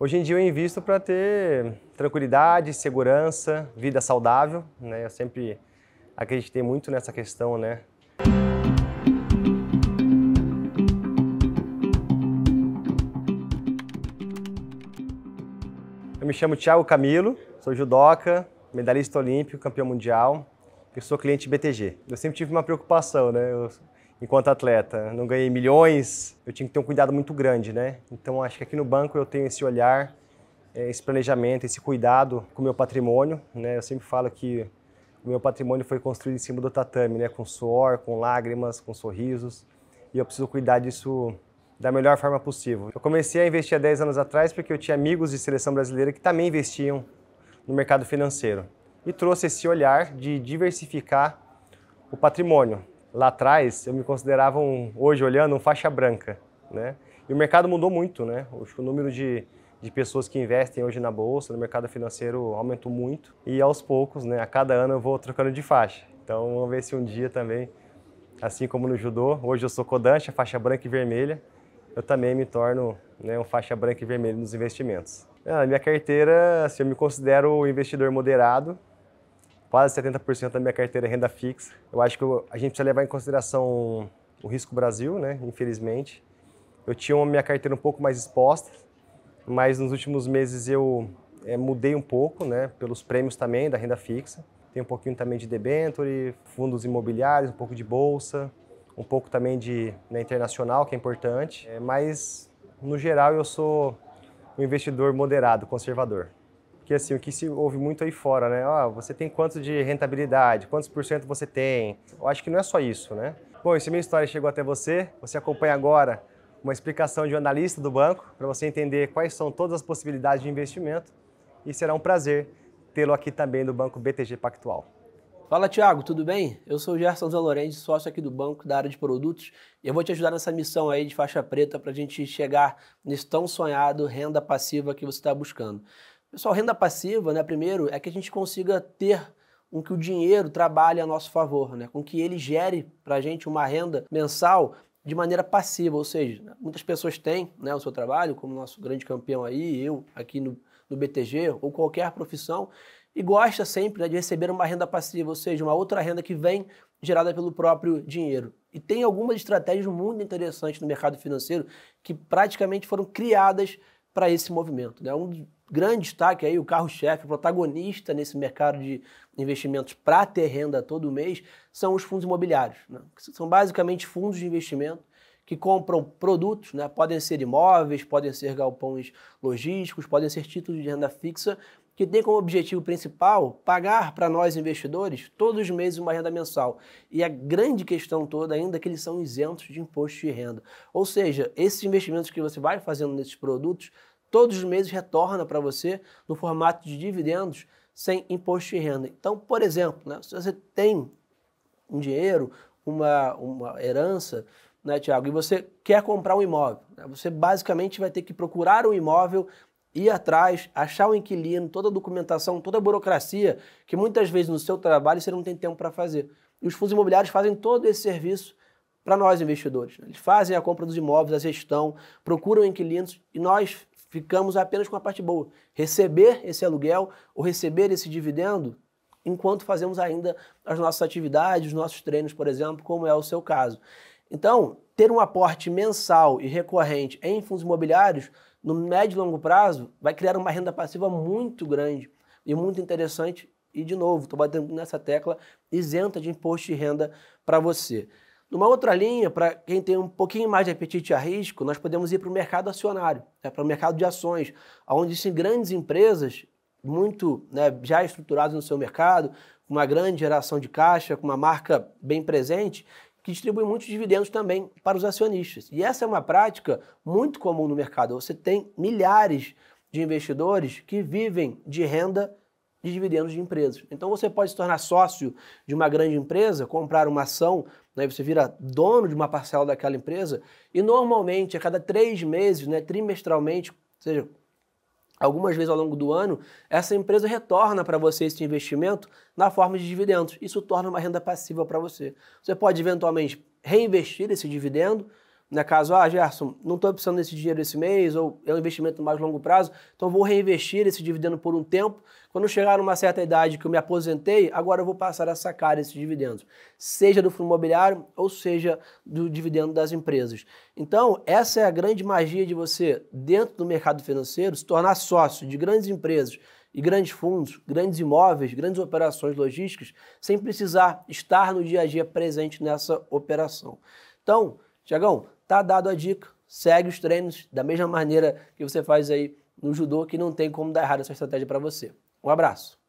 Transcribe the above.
Hoje em dia eu invisto para ter tranquilidade, segurança, vida saudável, né? Eu sempre acreditei muito nessa questão, né? Eu me chamo Thiago Camilo, sou judoca, medalhista olímpico, campeão mundial. Eu sou cliente BTG. Eu sempre tive uma preocupação, né? Eu enquanto atleta. Não ganhei milhões, eu tinha que ter um cuidado muito grande, né? Então acho que aqui no banco eu tenho esse olhar, eh, esse planejamento, esse cuidado com o meu patrimônio, né? Eu sempre falo que o meu patrimônio foi construído em cima do tatame, né? Com suor, com lágrimas, com sorrisos. E eu preciso cuidar disso da melhor forma possível. Eu comecei a investir há 10 anos atrás porque eu tinha amigos de seleção brasileira que também investiam no mercado financeiro. E trouxe esse olhar de diversificar o patrimônio lá atrás eu me considerava um, hoje olhando, um faixa branca, né? E o mercado mudou muito, né? Tipo, o número de, de pessoas que investem hoje na bolsa, no mercado financeiro aumentou muito e aos poucos, né? A cada ano eu vou trocando de faixa. Então vamos ver se um dia também, assim como no judô, hoje eu sou codancha, faixa branca e vermelha, eu também me torno né, um faixa branca e vermelha nos investimentos. Na ah, minha carteira, assim, eu me considero um investidor moderado, quase 70% da minha carteira é renda fixa. Eu acho que a gente precisa levar em consideração o risco Brasil, né? Infelizmente. Eu tinha uma minha carteira um pouco mais exposta, mas nos últimos meses eu é, mudei um pouco, né? Pelos prêmios também da renda fixa. Tem um pouquinho também de debenture, fundos imobiliários, um pouco de bolsa, um pouco também de né, internacional, que é importante. É, mas, no geral, eu sou um investidor moderado, conservador que assim, o que se ouve muito aí fora, né? Ah, você tem quanto de rentabilidade? Quantos por cento você tem? Eu acho que não é só isso, né? Bom, esse se minha história chegou até você, você acompanha agora uma explicação de um analista do banco para você entender quais são todas as possibilidades de investimento e será um prazer tê-lo aqui também do Banco BTG Pactual. Fala, Tiago, tudo bem? Eu sou o Gerson Zalorende, sócio aqui do banco da área de produtos e eu vou te ajudar nessa missão aí de faixa preta para a gente chegar nesse tão sonhado renda passiva que você está buscando. Pessoal, renda passiva, né? Primeiro é que a gente consiga ter com que o dinheiro trabalhe a nosso favor, né? com que ele gere para a gente uma renda mensal de maneira passiva, ou seja, né, muitas pessoas têm né, o seu trabalho, como nosso grande campeão aí, eu aqui no, no BTG, ou qualquer profissão, e gosta sempre né, de receber uma renda passiva, ou seja, uma outra renda que vem gerada pelo próprio dinheiro. E tem algumas estratégias muito interessantes no mercado financeiro que praticamente foram criadas para esse movimento. Né? Um grande destaque aí, o carro-chefe, o protagonista nesse mercado de investimentos para ter renda todo mês, são os fundos imobiliários. Né? São basicamente fundos de investimento que compram produtos, né? podem ser imóveis, podem ser galpões logísticos, podem ser títulos de renda fixa, que tem como objetivo principal pagar para nós investidores todos os meses uma renda mensal. E a grande questão toda ainda é que eles são isentos de imposto de renda. Ou seja, esses investimentos que você vai fazendo nesses produtos, todos os meses retorna para você no formato de dividendos sem imposto de renda. Então, por exemplo, né, se você tem um dinheiro, uma, uma herança, né, Tiago? E você quer comprar um imóvel. Né? Você basicamente vai ter que procurar um imóvel ir atrás, achar o inquilino, toda a documentação, toda a burocracia, que muitas vezes no seu trabalho você não tem tempo para fazer. E os fundos imobiliários fazem todo esse serviço para nós investidores. Eles fazem a compra dos imóveis, a gestão, procuram inquilinos e nós ficamos apenas com a parte boa. Receber esse aluguel ou receber esse dividendo enquanto fazemos ainda as nossas atividades, os nossos treinos, por exemplo, como é o seu caso. Então, ter um aporte mensal e recorrente em fundos imobiliários no médio e longo prazo, vai criar uma renda passiva muito grande e muito interessante. E, de novo, estou batendo nessa tecla, isenta de imposto de renda para você. Numa outra linha, para quem tem um pouquinho mais de apetite a risco, nós podemos ir para o mercado acionário, né, para o mercado de ações, onde existem grandes empresas, muito né, já estruturadas no seu mercado, com uma grande geração de caixa, com uma marca bem presente, que distribui muitos dividendos também para os acionistas. E essa é uma prática muito comum no mercado. Você tem milhares de investidores que vivem de renda de dividendos de empresas. Então você pode se tornar sócio de uma grande empresa, comprar uma ação, né, você vira dono de uma parcela daquela empresa, e normalmente a cada três meses, né, trimestralmente, ou seja, Algumas vezes ao longo do ano, essa empresa retorna para você esse investimento na forma de dividendos. Isso torna uma renda passiva para você. Você pode eventualmente reinvestir esse dividendo no é caso, ah, Gerson, não estou precisando desse dinheiro esse mês, ou é um investimento mais longo prazo, então vou reinvestir esse dividendo por um tempo. Quando chegar numa certa idade que eu me aposentei, agora eu vou passar a sacar esses dividendos, seja do fundo imobiliário ou seja do dividendo das empresas. Então, essa é a grande magia de você, dentro do mercado financeiro, se tornar sócio de grandes empresas e grandes fundos, grandes imóveis, grandes operações logísticas, sem precisar estar no dia a dia presente nessa operação. Então, Tiagão, tá dado a dica, segue os treinos da mesma maneira que você faz aí no judô, que não tem como dar errado essa estratégia para você. Um abraço.